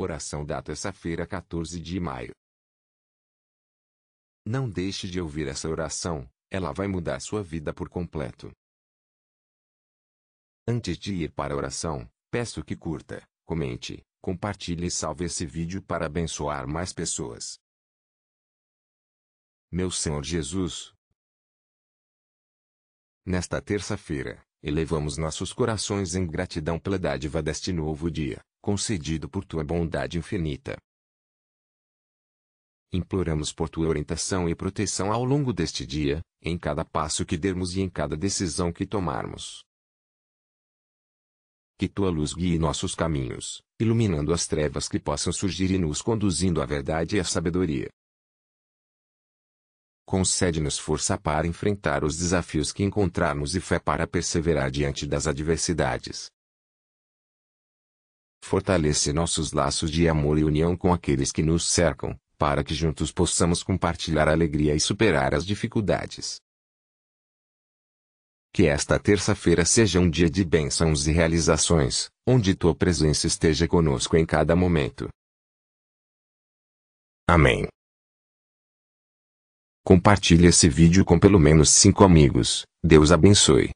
Oração da terça-feira, 14 de maio. Não deixe de ouvir essa oração, ela vai mudar sua vida por completo. Antes de ir para a oração, peço que curta, comente, compartilhe e salve esse vídeo para abençoar mais pessoas. Meu Senhor Jesus, nesta terça-feira, elevamos nossos corações em gratidão pela dádiva deste novo dia concedido por tua bondade infinita. Imploramos por tua orientação e proteção ao longo deste dia, em cada passo que dermos e em cada decisão que tomarmos. Que tua luz guie nossos caminhos, iluminando as trevas que possam surgir e nos conduzindo à verdade e à sabedoria. Concede-nos força para enfrentar os desafios que encontrarmos e fé para perseverar diante das adversidades, Fortalece nossos laços de amor e união com aqueles que nos cercam, para que juntos possamos compartilhar a alegria e superar as dificuldades. Que esta terça-feira seja um dia de bênçãos e realizações, onde tua presença esteja conosco em cada momento. Amém. Compartilhe esse vídeo com pelo menos cinco amigos. Deus abençoe.